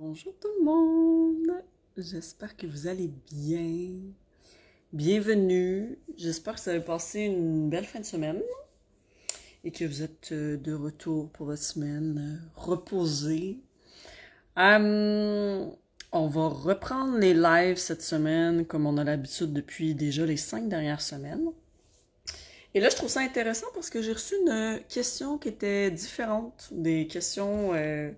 Bonjour tout le monde, j'espère que vous allez bien. Bienvenue, j'espère que vous avez passé une belle fin de semaine et que vous êtes euh, de retour pour votre semaine euh, reposée. Hum, on va reprendre les lives cette semaine comme on a l'habitude depuis déjà les cinq dernières semaines. Et là, je trouve ça intéressant parce que j'ai reçu une question qui était différente des questions... Euh,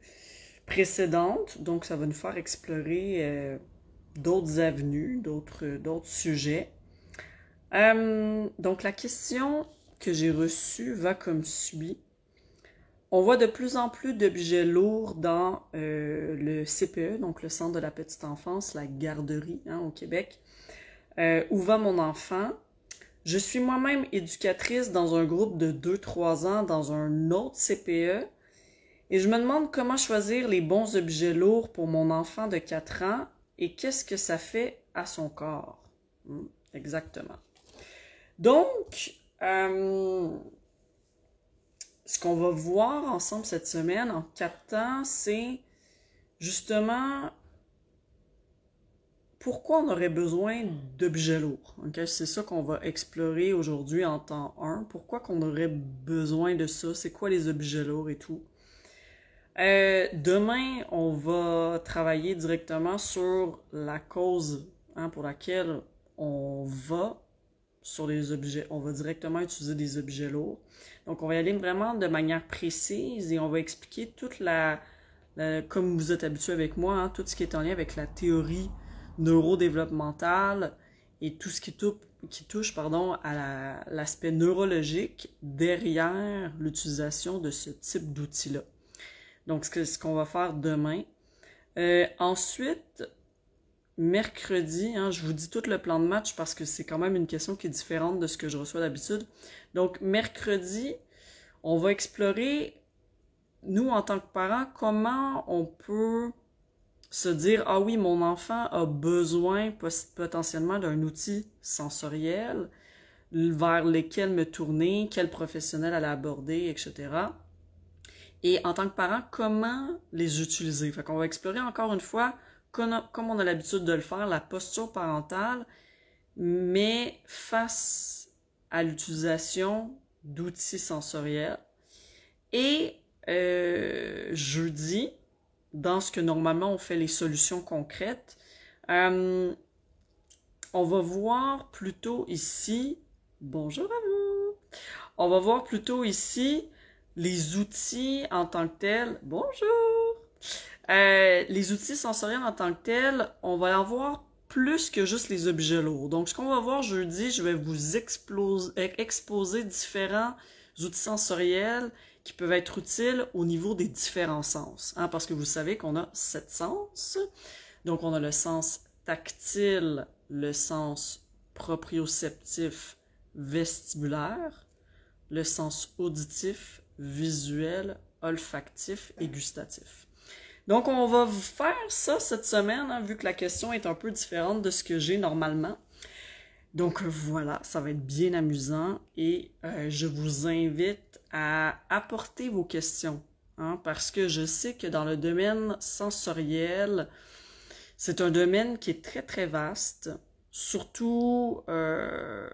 précédente. Donc, ça va nous faire explorer euh, d'autres avenues, d'autres euh, sujets. Euh, donc, la question que j'ai reçue va comme suit. On voit de plus en plus d'objets lourds dans le CPE, donc le Centre de la petite enfance, la garderie hein, au Québec. où va mon enfant? Je suis moi-même éducatrice dans un groupe de 2-3 ans dans un autre CPE et je me demande comment choisir les bons objets lourds pour mon enfant de 4 ans et qu'est-ce que ça fait à son corps. Hmm, exactement. Donc, euh, ce qu'on va voir ensemble cette semaine en temps, c'est justement pourquoi on aurait besoin d'objets lourds. C'est ça qu'on va explorer aujourd'hui en temps 1. Pourquoi qu'on aurait besoin de ça? C'est quoi les objets lourds et tout? Euh, demain, on va travailler directement sur la cause hein, pour laquelle on va sur les objets. On va directement utiliser des objets lourds. Donc, on va y aller vraiment de manière précise et on va expliquer toute la, comme vous êtes habitué avec moi, hein, tout ce qui est en lien avec la théorie neurodéveloppementale et tout ce qui, touche, qui touche pardon, à l'aspect neurologique derrière l'utilisation de ce type doutil là donc, ce qu'on va faire demain. Euh, ensuite, mercredi, hein, je vous dis tout le plan de match parce que c'est quand même une question qui est différente de ce que je reçois d'habitude. Donc, mercredi, on va explorer, nous, en tant que parents, comment on peut se dire ah oui mon enfant a besoin potentiellement d'un outil sensoriel vers lequel me tourner, quel professionnel aller aborder, etc. Et en tant que parent, comment les utiliser? Fait qu'on va explorer encore une fois, comme on a l'habitude de le faire, la posture parentale, mais face à l'utilisation d'outils sensoriels. Et euh, jeudi, dans ce que normalement on fait les solutions concrètes, euh, on va voir plutôt ici, bonjour à vous, on va voir plutôt ici les outils en tant que tels, bonjour, euh, les outils sensoriels en tant que tels, on va en voir plus que juste les objets lourds. Donc, ce qu'on va voir jeudi, je vais vous exposer différents outils sensoriels qui peuvent être utiles au niveau des différents sens. Hein, parce que vous savez qu'on a sept sens. Donc, on a le sens tactile, le sens proprioceptif vestibulaire, le sens auditif, visuel, olfactif et gustatif. Donc, on va vous faire ça cette semaine, hein, vu que la question est un peu différente de ce que j'ai normalement. Donc voilà, ça va être bien amusant et euh, je vous invite à apporter vos questions, hein, parce que je sais que dans le domaine sensoriel, c'est un domaine qui est très très vaste, surtout euh,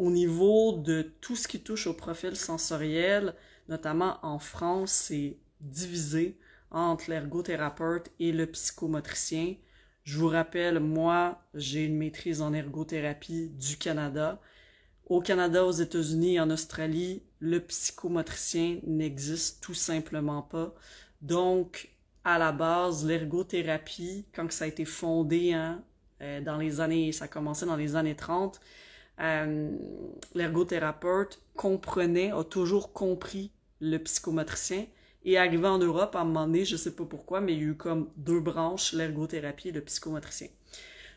au niveau de tout ce qui touche au profil sensoriel, notamment en France, c'est divisé entre l'ergothérapeute et le psychomotricien. Je vous rappelle, moi, j'ai une maîtrise en ergothérapie du Canada. Au Canada, aux États-Unis, en Australie, le psychomotricien n'existe tout simplement pas. Donc, à la base, l'ergothérapie, quand ça a été fondé hein, euh, dans les années, ça a commencé dans les années 30, euh, l'ergothérapeute comprenait, a toujours compris le psychomotricien. Et arrivé en Europe, à un moment donné, je sais pas pourquoi, mais il y a eu comme deux branches, l'ergothérapie et le psychomotricien.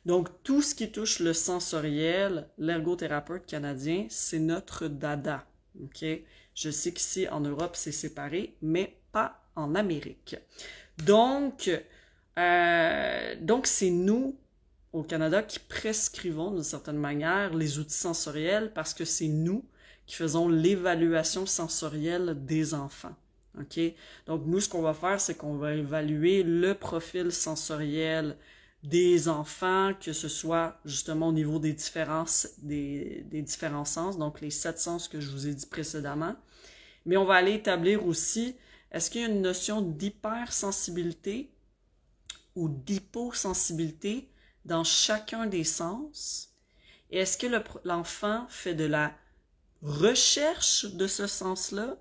Donc, tout ce qui touche le sensoriel, l'ergothérapeute canadien, c'est notre dada. OK? Je sais qu'ici, en Europe, c'est séparé, mais pas en Amérique. Donc, euh, donc c'est nous au Canada qui prescrivons d'une certaine manière les outils sensoriels parce que c'est nous qui faisons l'évaluation sensorielle des enfants. OK? Donc, nous, ce qu'on va faire, c'est qu'on va évaluer le profil sensoriel des enfants, que ce soit justement au niveau des différences, des, des différents sens, donc les sept sens que je vous ai dit précédemment. Mais on va aller établir aussi, est-ce qu'il y a une notion d'hypersensibilité ou d'hyposensibilité dans chacun des sens? Est-ce que l'enfant fait de la recherche de ce sens-là?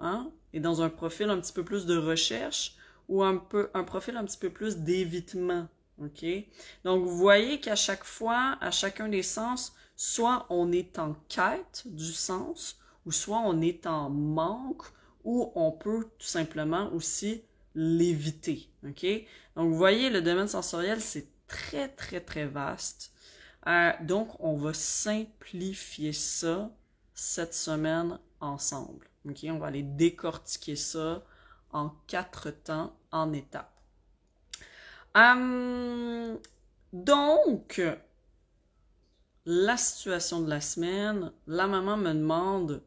Hein? Et dans un profil un petit peu plus de recherche ou un, peu, un profil un petit peu plus d'évitement? OK? Donc, vous voyez qu'à chaque fois, à chacun des sens, soit on est en quête du sens, ou soit on est en manque, ou on peut tout simplement aussi l'éviter. OK? Donc, vous voyez, le domaine sensoriel, c'est très, très, très vaste. Euh, donc, on va simplifier ça cette semaine ensemble. On va aller décortiquer ça en quatre temps, en étapes. Euh, donc, la situation de la semaine, la maman me demande,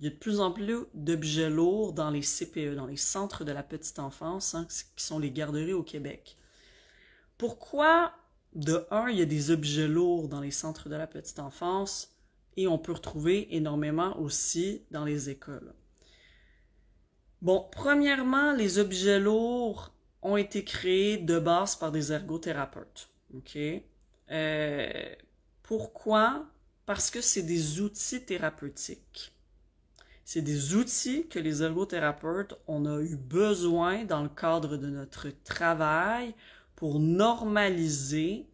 il y a de plus en plus d'objets lourds dans les CPE, dans les centres de la petite enfance, hein, qui sont les garderies au Québec. Pourquoi, de un, il y a des objets lourds dans les centres de la petite enfance et on peut retrouver énormément aussi dans les écoles? Bon, premièrement, les objets lourds ont été créés de base par des ergothérapeutes. OK? Euh, pourquoi? Parce que c'est des outils thérapeutiques. C'est des outils que les ergothérapeutes, ont eu besoin dans le cadre de notre travail pour normaliser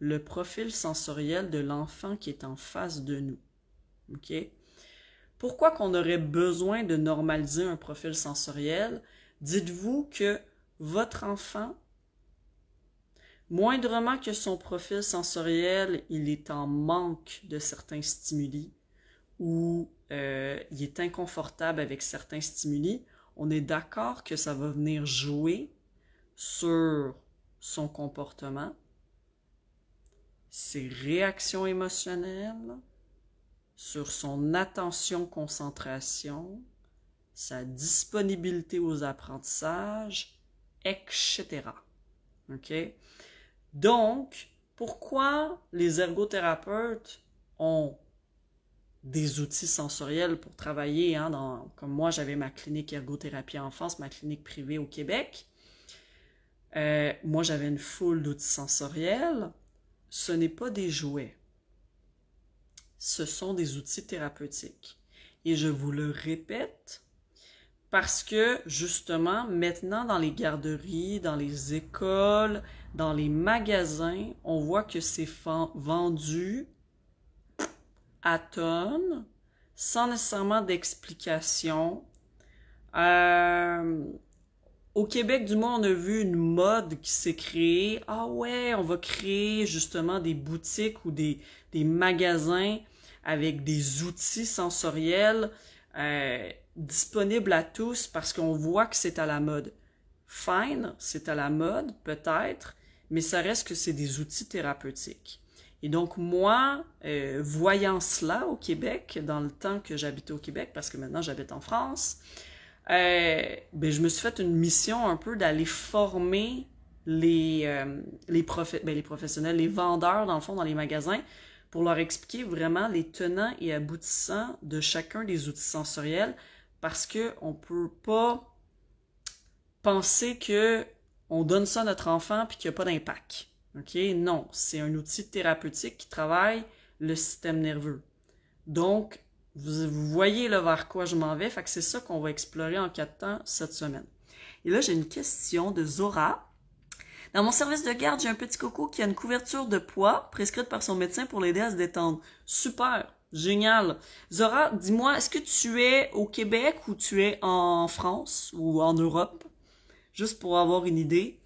le profil sensoriel de l'enfant qui est en face de nous. OK? Pourquoi qu'on aurait besoin de normaliser un profil sensoriel? Dites-vous que votre enfant, moindrement que son profil sensoriel, il est en manque de certains stimuli ou euh, il est inconfortable avec certains stimuli, on est d'accord que ça va venir jouer sur son comportement, ses réactions émotionnelles, sur son attention-concentration, sa disponibilité aux apprentissages, etc. OK? Donc, pourquoi les ergothérapeutes ont des outils sensoriels pour travailler, hein, comme moi j'avais ma clinique ergothérapie en France, ma clinique privée au Québec, euh, moi, j'avais une foule d'outils sensoriels. Ce n'est pas des jouets. Ce sont des outils thérapeutiques. Et je vous le répète parce que, justement, maintenant, dans les garderies, dans les écoles, dans les magasins, on voit que c'est vendu à tonnes, sans nécessairement d'explication. Euh, au Québec, du moins, on a vu une mode qui s'est créée. Ah ouais, on va créer justement des boutiques ou des, magasins avec des outils sensoriels euh, disponibles à tous parce qu'on voit que c'est à la mode. Fine, c'est à la mode, peut-être, mais ça reste que c'est des outils thérapeutiques. Et donc, moi, euh, voyant cela au Québec, dans le temps que j'habitais au Québec, parce que maintenant j'habite en France, euh, ben, je me suis fait une mission un peu d'aller former les, euh, les, ben, les professionnels, les vendeurs, dans le fond, dans les magasins, pour leur expliquer vraiment les tenants et aboutissants de chacun des outils sensoriels, parce qu'on ne peut pas penser que on donne ça à notre enfant et qu'il n'y a pas d'impact. OK? Non, c'est un outil thérapeutique qui travaille le système nerveux. Donc, vous, voyez là vers quoi je m'en vais, fait que c'est ça qu'on va explorer en quatre temps cette semaine. Et là, j'ai une question de Zora. Dans mon service de garde, j'ai un petit coco qui a une couverture de poids prescrite par son médecin pour l'aider à se détendre. Super, génial. Zora, dis-moi, est-ce que tu es au Québec ou tu es en France ou en Europe? Juste pour avoir une idée.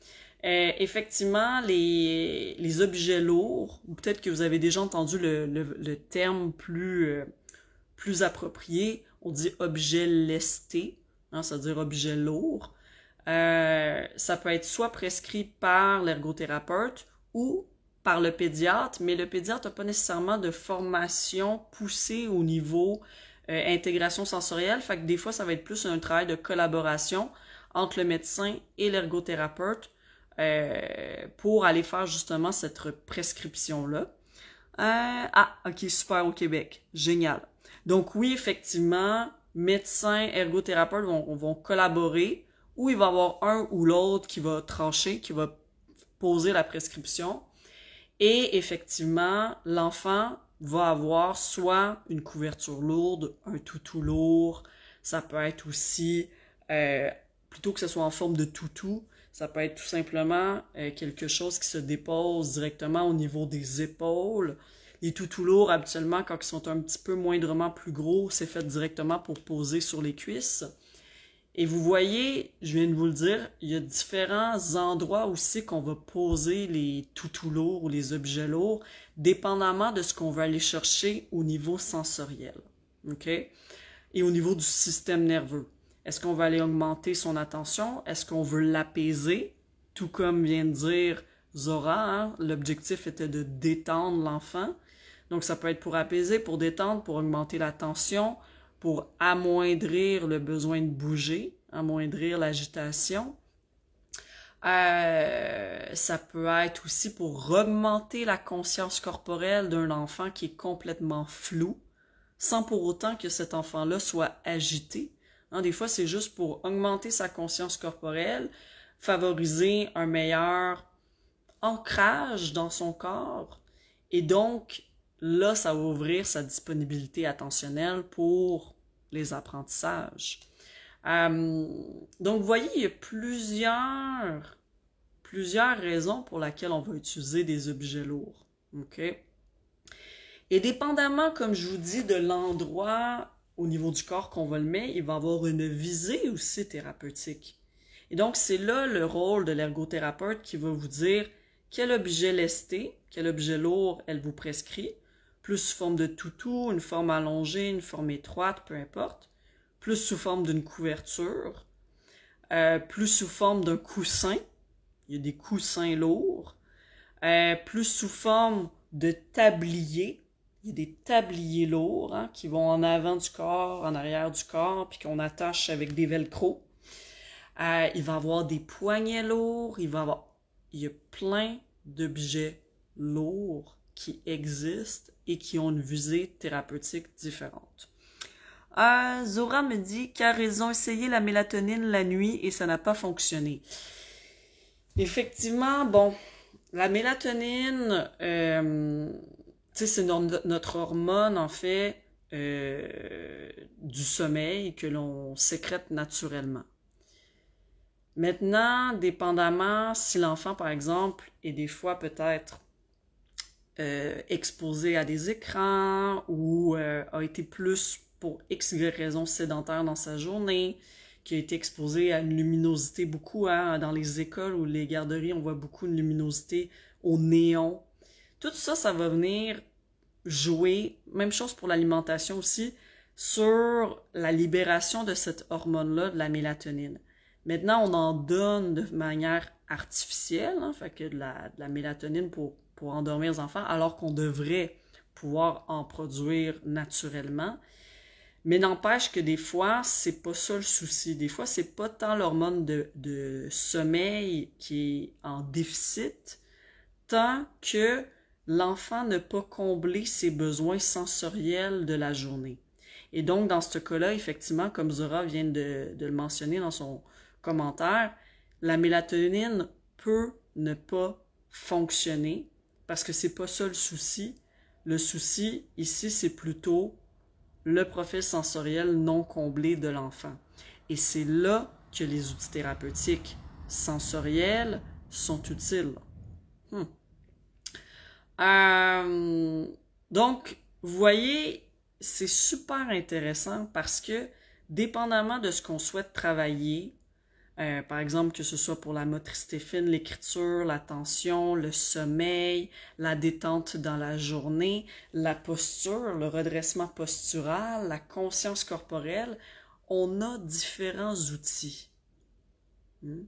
Euh, effectivement, les, les, objets lourds, peut-être que vous avez déjà entendu le, le, terme plus... Euh, plus approprié, on dit objet lesté, hein, c'est-à-dire objet lourd. Euh, ça peut être soit prescrit par l'ergothérapeute ou par le pédiatre, mais le pédiatre n'a pas nécessairement de formation poussée au niveau euh, intégration sensorielle. Fait que des fois, ça va être plus un travail de collaboration entre le médecin et l'ergothérapeute euh, pour aller faire justement cette prescription-là. ah, ok, super au Québec. Génial. Donc oui, effectivement, médecins, ergothérapeutes vont, collaborer ou il va y avoir un ou l'autre qui va trancher, qui va poser la prescription. Et effectivement, l'enfant va avoir soit une couverture lourde, un toutou lourd, ça peut être aussi, euh, plutôt que ce soit en forme de toutou, ça peut être tout simplement euh, quelque chose qui se dépose directement au niveau des épaules, les lourds, habituellement, quand ils sont un petit peu moindrement plus gros, c'est fait directement pour poser sur les cuisses. Et vous voyez, je viens de vous le dire, il y a différents endroits aussi qu'on va poser les tout lourds ou les objets lourds, dépendamment de ce qu'on veut aller chercher au niveau sensoriel. OK? Et au niveau du système nerveux. Est-ce qu'on va aller augmenter son attention? Est-ce qu'on veut l'apaiser? Tout comme vient de dire Zora, hein, l'objectif était de détendre l'enfant. Donc, ça peut être pour apaiser, pour détendre, pour augmenter la tension, pour amoindrir le besoin de bouger, amoindrir l'agitation. Euh, ça peut être aussi pour augmenter la conscience corporelle d'un enfant qui est complètement flou, sans pour autant que cet enfant-là soit agité. Hein, des fois, c'est juste pour augmenter sa conscience corporelle, favoriser un meilleur ancrage dans son corps et donc là, ça va ouvrir sa disponibilité attentionnelle pour les apprentissages. Euh, donc, vous voyez, il y a plusieurs, plusieurs raisons pour lesquelles on va utiliser des objets lourds. Et dépendamment, comme je vous dis, de l'endroit au niveau du corps qu'on va le mettre, il va avoir une visée aussi thérapeutique. Et donc, c'est là le rôle de l'ergothérapeute qui va vous dire quel objet lesté, quel objet lourd elle vous prescrit, plus sous forme de toutou, une forme allongée, une forme étroite, peu importe, plus sous forme d'une couverture, euh, plus sous forme d'un coussin, il y a des coussins lourds, euh, plus sous forme de tabliers, il y a des tabliers lourds hein, qui vont en avant du corps, en arrière du corps, puis qu'on attache avec des velcro, euh, il va avoir des poignets lourds, il va avoir... Il y a plein d'objets lourds qui existent et qui ont une visée thérapeutique différente. Euh, Zora me dit car ils ont essayé la mélatonine la nuit et ça n'a pas fonctionné. Effectivement, bon, la mélatonine, euh, c'est notre hormone en fait euh, du sommeil que l'on sécrète naturellement. Maintenant, dépendamment si l'enfant, par exemple, est des fois peut-être euh, exposé à des écrans ou euh, a été plus pour X raisons sédentaire dans sa journée, qui a été exposé à une luminosité beaucoup hein, dans les écoles ou les garderies, on voit beaucoup de luminosité au néon. Tout ça, ça va venir jouer, même chose pour l'alimentation aussi, sur la libération de cette hormone-là, de la mélatonine. Maintenant, on en donne de manière artificielle, hein, fait que la, de la mélatonine pour pour endormir les enfants, alors qu'on devrait pouvoir en produire naturellement. Mais n'empêche que des fois, c'est pas ça le souci. Des fois, c'est pas tant l'hormone de, sommeil qui est en déficit, tant que l'enfant ne pas combler ses besoins sensoriels de la journée. Et donc, dans ce cas-là, effectivement, comme Zora vient de le mentionner dans son commentaire, la mélatonine peut ne pas fonctionner parce que c'est pas ça le souci. Le souci, ici, c'est plutôt le profil sensoriel non comblé de l'enfant. Et c'est là que les outils thérapeutiques sensoriels sont utiles. Hmm. Euh, donc, vous voyez, c'est super intéressant parce que, dépendamment de ce qu'on souhaite travailler, euh, par exemple, que ce soit pour la motricité fine, l'écriture, l'attention, le sommeil, la détente dans la journée, la posture, le redressement postural, la conscience corporelle, on a différents outils. Hmm?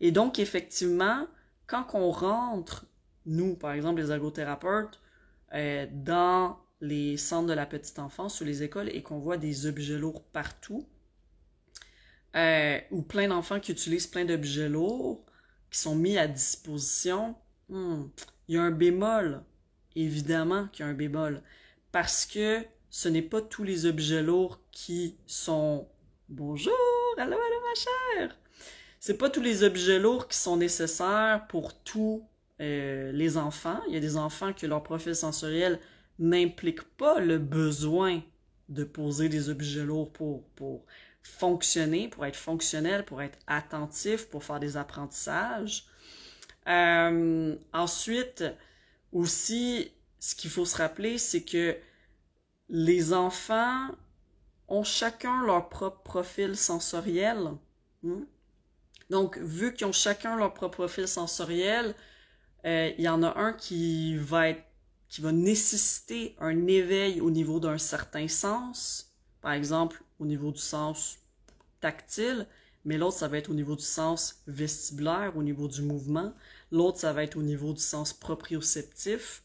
Et donc, effectivement, quand on rentre, nous, par exemple, les ergothérapeutes, euh, dans les centres de la petite enfance ou les écoles et qu'on voit des objets lourds partout, euh, ou plein d'enfants qui utilisent plein d'objets lourds, qui sont mis à disposition, hmm. il y a un bémol. Évidemment qu'il y a un bémol. Parce que ce n'est pas tous les objets lourds qui sont bonjour, allô, allô, ma chère. C'est pas tous les objets lourds qui sont nécessaires pour tous euh, les enfants. Il y a des enfants que leur profil sensoriel n'implique pas le besoin de poser des objets lourds pour, pour fonctionner, pour être fonctionnel, pour être attentif, pour faire des apprentissages. Euh, ensuite, aussi, ce qu'il faut se rappeler, c'est que les enfants ont chacun leur propre profil sensoriel. Hein. Donc, vu qu'ils ont chacun leur propre profil sensoriel, euh, il y en a un qui va être, qui va nécessiter un éveil au niveau d'un certain sens. Par exemple, au niveau du sens tactile, mais l'autre, ça va être au niveau du sens vestibulaire, au niveau du mouvement. L'autre, ça va être au niveau du sens proprioceptif.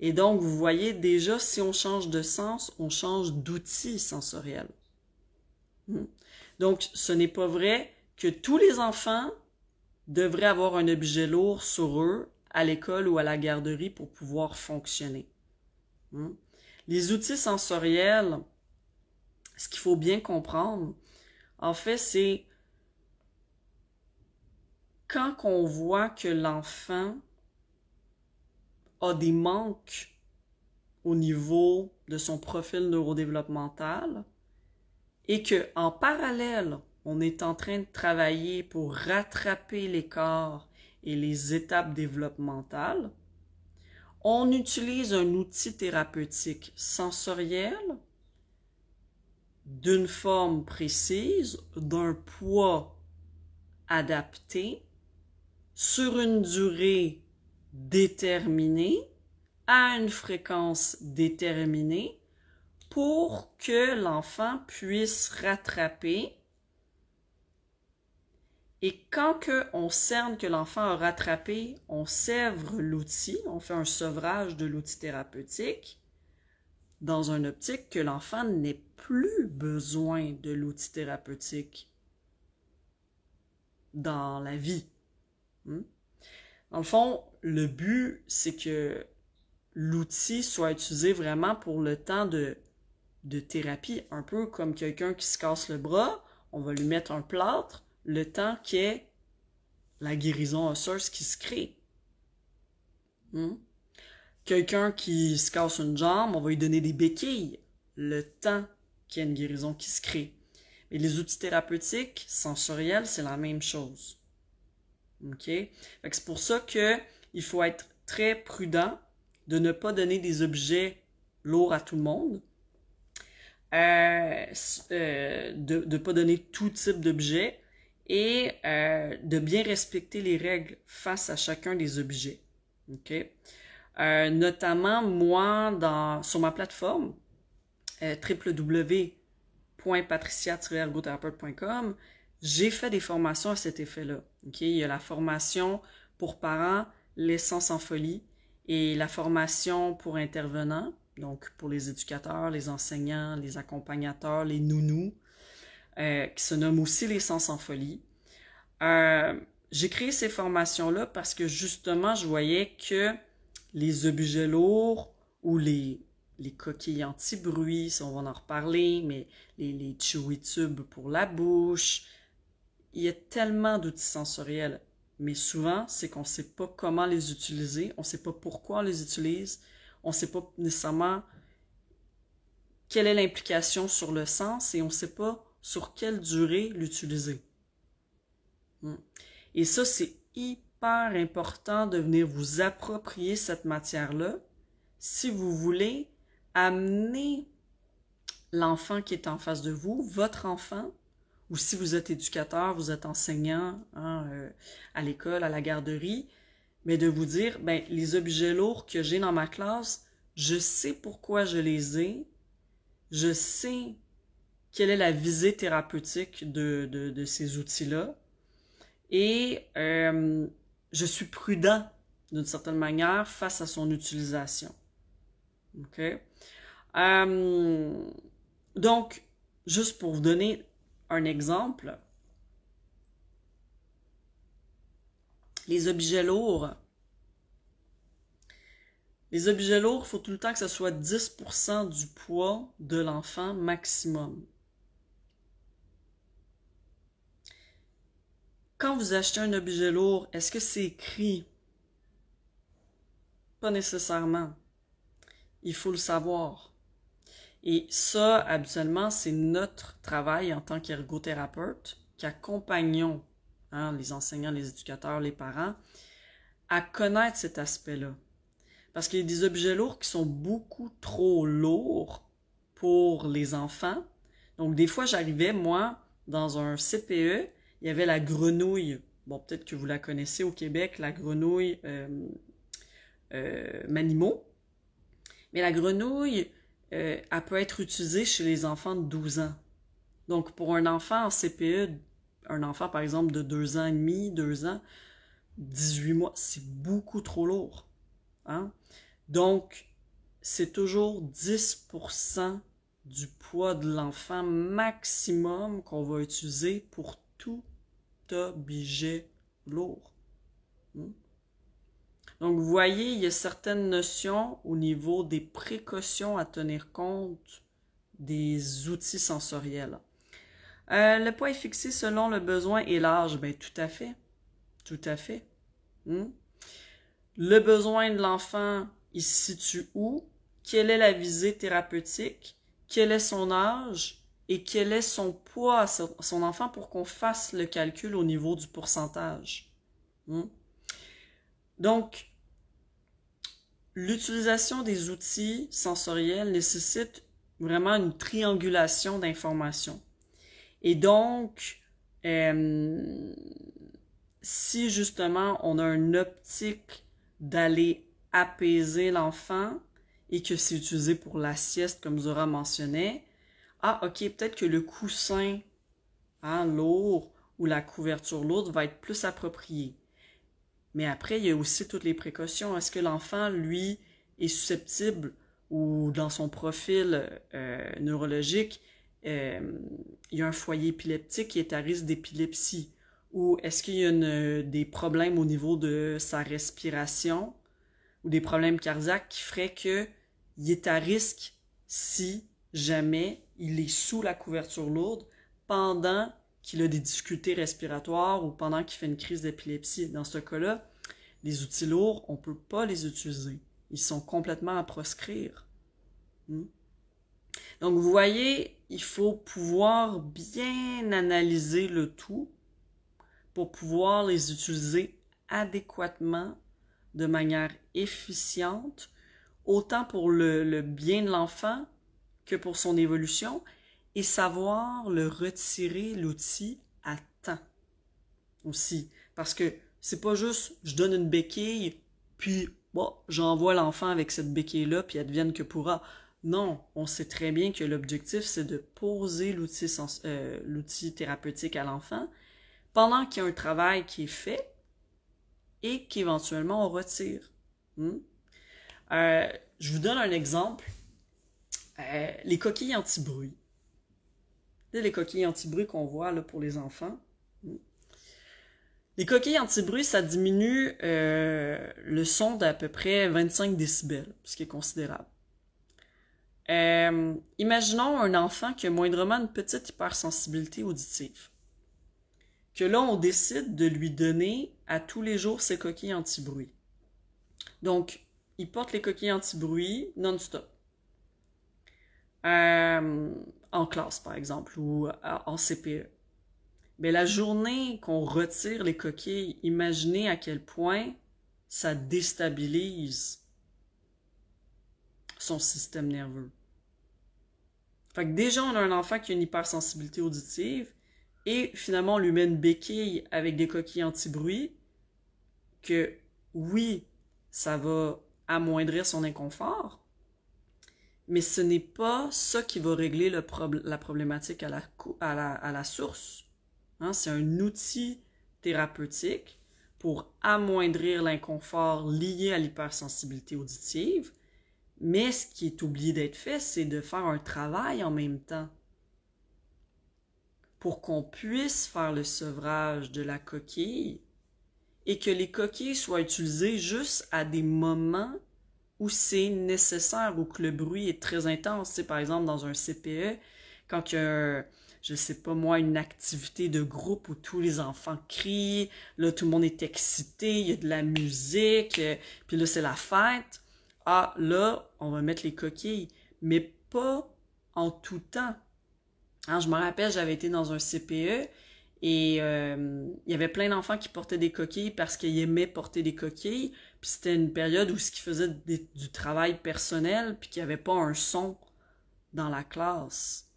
Et donc, vous voyez déjà, si on change de sens, on change d'outil sensoriel. Hmm. Donc, ce n'est pas vrai que tous les enfants devraient avoir un objet lourd sur eux à l'école ou à la garderie pour pouvoir fonctionner. Hmm. Les outils sensoriels, ce qu'il faut bien comprendre, en fait, c'est quand on voit que l'enfant a des manques au niveau de son profil neurodéveloppemental et que en parallèle, on est en train de travailler pour rattraper les corps et les étapes développementales, on utilise un outil thérapeutique sensoriel d'une forme précise, d'un poids adapté, sur une durée déterminée, à une fréquence déterminée, pour que l'enfant puisse rattraper. Et quand on cerne que l'enfant a rattrapé, on sèvre l'outil, on fait un sevrage de l'outil thérapeutique dans une optique que l'enfant n'ait plus besoin de l'outil thérapeutique dans la vie. Hmm? Dans le fond, le but, c'est que l'outil soit utilisé vraiment pour le temps de, de thérapie, un peu comme quelqu'un qui se casse le bras, on va lui mettre un plâtre, le temps est la guérison ce qui se crée. Hmm? Quelqu'un qui se casse une jambe, on va lui donner des béquilles. Le temps qu'il y a une guérison qui se crée. Mais les outils thérapeutiques sensoriels, c'est la même chose. OK? C'est pour ça qu'il il faut être très prudent de ne pas donner des objets lourds à tout le monde. Euh, euh, de ne pas donner tout type d'objet et euh, de bien respecter les règles face à chacun des objets. OK? Euh, notamment, moi, dans, sur ma plateforme, euh, wwwpatricia j'ai fait des formations à cet effet-là. Okay? Il y a la formation pour parents, sens en folie, et la formation pour intervenants, donc pour les éducateurs, les enseignants, les accompagnateurs, les nounous, euh, qui se nomme aussi les sens en folie. Euh, j'ai créé ces formations-là parce que justement, je voyais que les objets lourds ou les, les coquilles anti-bruit, si on va en reparler, mais les, les chewy tubes pour la bouche. Il y a tellement d'outils sensoriels, mais souvent, c'est qu'on ne sait pas comment les utiliser, on ne sait pas pourquoi on les utilise, on ne sait pas nécessairement quelle est l'implication sur le sens et on ne sait pas sur quelle durée l'utiliser. Hmm. Et ça, c'est hyper important de venir vous approprier cette matière-là si vous voulez amener l'enfant qui est en face de vous, votre enfant, ou si vous êtes éducateur, vous êtes enseignant hein, euh, à l'école, à la garderie, mais de vous dire, ben, les objets lourds que j'ai dans ma classe, je sais pourquoi je les ai, je sais quelle est la visée thérapeutique de, ces outils-là, et euh, je suis prudent d'une certaine manière face à son utilisation. OK? Euh, donc, juste pour vous donner un exemple, les objets lourds. Les objets lourds, il faut tout le temps que ce soit 10% du poids de l'enfant maximum. quand vous achetez un objet lourd, est-ce que c'est écrit? Pas nécessairement. Il faut le savoir. Et ça, habituellement, c'est notre travail en tant qu'ergothérapeute, qu'accompagnons accompagnons hein, les enseignants, les éducateurs, les parents, à connaître cet aspect-là. Parce qu'il y a des objets lourds qui sont beaucoup trop lourds pour les enfants. Donc, des fois, j'arrivais, moi, dans un CPE, il y avait la grenouille. Bon, peut-être que vous la connaissez au Québec, la grenouille euh, euh, Manimo. Mais la grenouille, euh, elle peut être utilisée chez les enfants de 12 ans. Donc, pour un enfant en CPE, un enfant par exemple de 2 ans et demi, 2 ans, 18 mois, c'est beaucoup trop lourd. Hein? Donc, c'est toujours 10% du poids de l'enfant maximum qu'on va utiliser pour tout Bijet lourd. Hmm? Donc, vous voyez, il y a certaines notions au niveau des précautions à tenir compte des outils sensoriels. Euh, le poids est fixé selon le besoin et l'âge. Ben, tout à fait. Tout à fait. Hmm? Le besoin de l'enfant, il se situe où? Quelle est la visée thérapeutique? Quel est son âge? et quel est son poids à son enfant pour qu'on fasse le calcul au niveau du pourcentage. Hmm? Donc, l'utilisation des outils sensoriels nécessite vraiment une triangulation d'informations. Et donc, euh, si justement on a une optique d'aller apaiser l'enfant et que c'est utilisé pour la sieste, comme Zora mentionnait, ah, ok, peut-être que le coussin hein, lourd ou la couverture lourde va être plus appropriée. Mais après, il y a aussi toutes les précautions. Est-ce que l'enfant, lui, est susceptible ou dans son profil euh, neurologique, euh, il y a un foyer épileptique qui est à risque d'épilepsie? Ou est-ce qu'il y a des problèmes au niveau de sa respiration ou des problèmes cardiaques qui feraient qu'il est à risque si jamais il est sous la couverture lourde pendant qu'il a des difficultés respiratoires ou pendant qu'il fait une crise d'épilepsie. Dans ce cas-là, les outils lourds, on ne peut pas les utiliser. Ils sont complètement à proscrire. Hmm? Donc, vous voyez, il faut pouvoir bien analyser le tout pour pouvoir les utiliser adéquatement, de manière efficiente, autant pour le bien de l'enfant que pour son évolution et savoir le retirer l'outil à temps aussi. Parce que c'est pas juste je donne une béquille, puis bon, j'envoie l'enfant avec cette béquille-là, puis advienne que pourra. Non, on sait très bien que l'objectif, c'est de poser euh, l'outil thérapeutique à l'enfant pendant qu'il y a un travail qui est fait et qu'éventuellement on retire. Hmm? Euh, je vous donne un exemple euh, les coquilles anti-bruit. Les coquilles anti-bruit qu'on voit pour les enfants. Les coquilles anti-bruit, ça diminue euh, le son d'à peu près 25 décibels, ce qui est considérable. Euh, imaginons un enfant qui a moindrement une petite hypersensibilité auditive. Que là, on décide de lui donner à tous les jours ses coquilles anti-bruit. Donc, il porte les coquilles anti-bruit non-stop. Euh, en classe, par exemple, ou euh, en CPE. Mais la journée qu'on retire les coquilles, imaginez à quel point ça déstabilise son système nerveux. Fait que déjà, on a un enfant qui a une hypersensibilité auditive et finalement, on lui met une béquille avec des coquilles anti-bruit que, oui, ça va amoindrir son inconfort, mais ce n'est pas ça qui va régler la problématique à la, source. Hein. C'est un outil thérapeutique pour amoindrir l'inconfort lié à l'hypersensibilité auditive, mais ce qui est oublié d'être fait, c'est de faire un travail en même temps pour qu'on puisse faire le sevrage de la coquille et que les coquilles soient utilisées juste à des moments où c'est nécessaire ou que le bruit est très intense. par exemple, dans un CPE, quand il y a, je sais pas moi, une activité de groupe où tous les enfants crient, là, tout le monde est excité, il y a de la musique, euh, puis là, c'est la fête. Ah, là, on va mettre les coquilles, mais pas en tout temps. Hein, je me rappelle, j'avais été dans un CPE et euh, il y avait plein d'enfants qui portaient des coquilles parce qu'ils aimaient porter des coquilles, puis c'était une période où ce qui faisait du travail personnel, puis qu'il n'y avait pas un son dans la classe.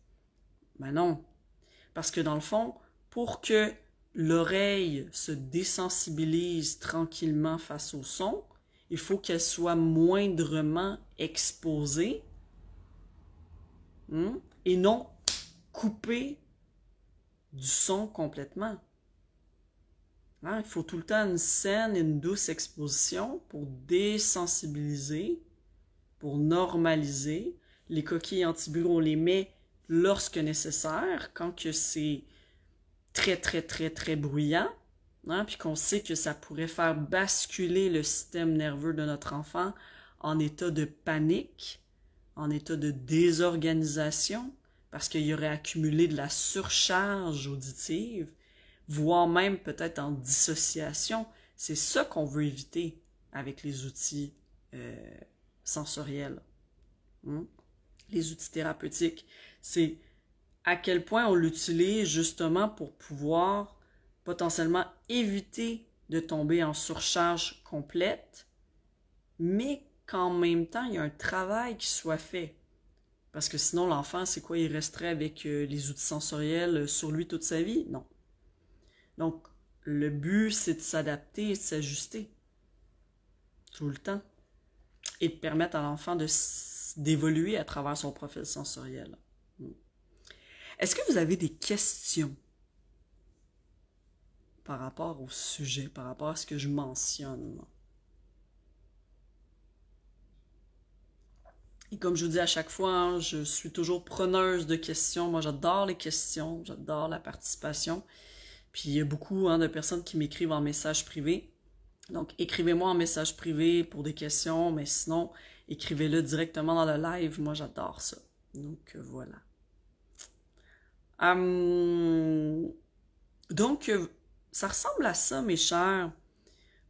Ben non. Parce que dans le fond, pour que l'oreille se désensibilise tranquillement face au son, il faut qu'elle soit moindrement exposée hmm, et non coupée du son complètement. Hein, il faut tout le temps une saine et une douce exposition pour désensibiliser, pour normaliser. Les coquilles antibureaux, on les met lorsque nécessaire, quand que c'est très, très, très, très bruyant, hein, puis qu'on sait que ça pourrait faire basculer le système nerveux de notre enfant en état de panique, en état de désorganisation, parce qu'il y aurait accumulé de la surcharge auditive voire même peut-être en dissociation. C'est ça qu'on veut éviter avec les outils euh, sensoriels, hmm? les outils thérapeutiques. C'est à quel point on l'utilise justement pour pouvoir potentiellement éviter de tomber en surcharge complète, mais qu'en même temps, il y a un travail qui soit fait. Parce que sinon, l'enfant, c'est quoi? Il resterait avec euh, les outils sensoriels euh, sur lui toute sa vie? Non. Donc, le but, c'est de s'adapter et de s'ajuster tout le temps et de permettre à l'enfant d'évoluer à travers son profil sensoriel. Mm. Est-ce que vous avez des questions par rapport au sujet, par rapport à ce que je mentionne? Et comme je vous dis à chaque fois, hein, je suis toujours preneuse de questions. Moi, j'adore les questions, j'adore la participation. Puis il y a beaucoup hein, de personnes qui m'écrivent en message privé. Donc, écrivez-moi en message privé pour des questions, mais sinon, écrivez-le directement dans le live. Moi, j'adore ça. Donc, euh, voilà. Hum, donc, euh, ça ressemble à ça, mes chers.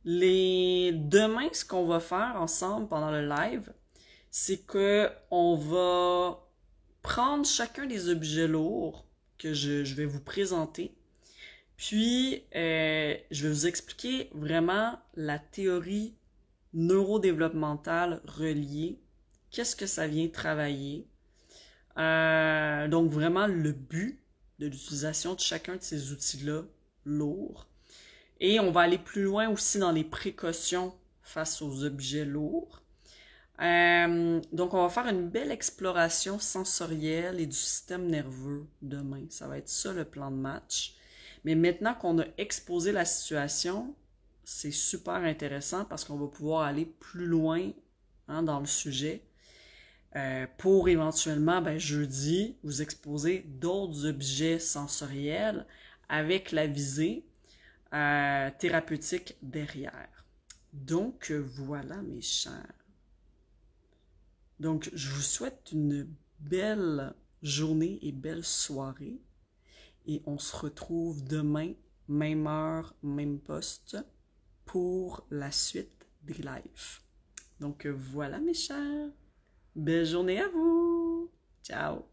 Les... Demain, ce qu'on va faire ensemble pendant le live, c'est que on va prendre chacun des objets lourds que je vais vous présenter puis, euh, je vais vous expliquer vraiment la théorie neurodéveloppementale reliée. Qu'est-ce que ça vient travailler? Euh, donc, vraiment le but de l'utilisation de chacun de ces outils-là lourds. Et on va aller plus loin aussi dans les précautions face aux objets lourds. Euh, donc, on va faire une belle exploration sensorielle et du système nerveux demain. Ça va être ça le plan de match. Mais maintenant qu'on a exposé la situation, c'est super intéressant parce qu'on va pouvoir aller plus loin hein, dans le sujet euh, pour éventuellement, ben, jeudi, vous exposer d'autres objets sensoriels avec la visée euh, thérapeutique derrière. Donc voilà mes chers. Donc je vous souhaite une belle journée et belle soirée. Et on se retrouve demain, même heure, même poste, pour la suite des lives. Donc euh, voilà mes chers. Belle journée à vous. Ciao.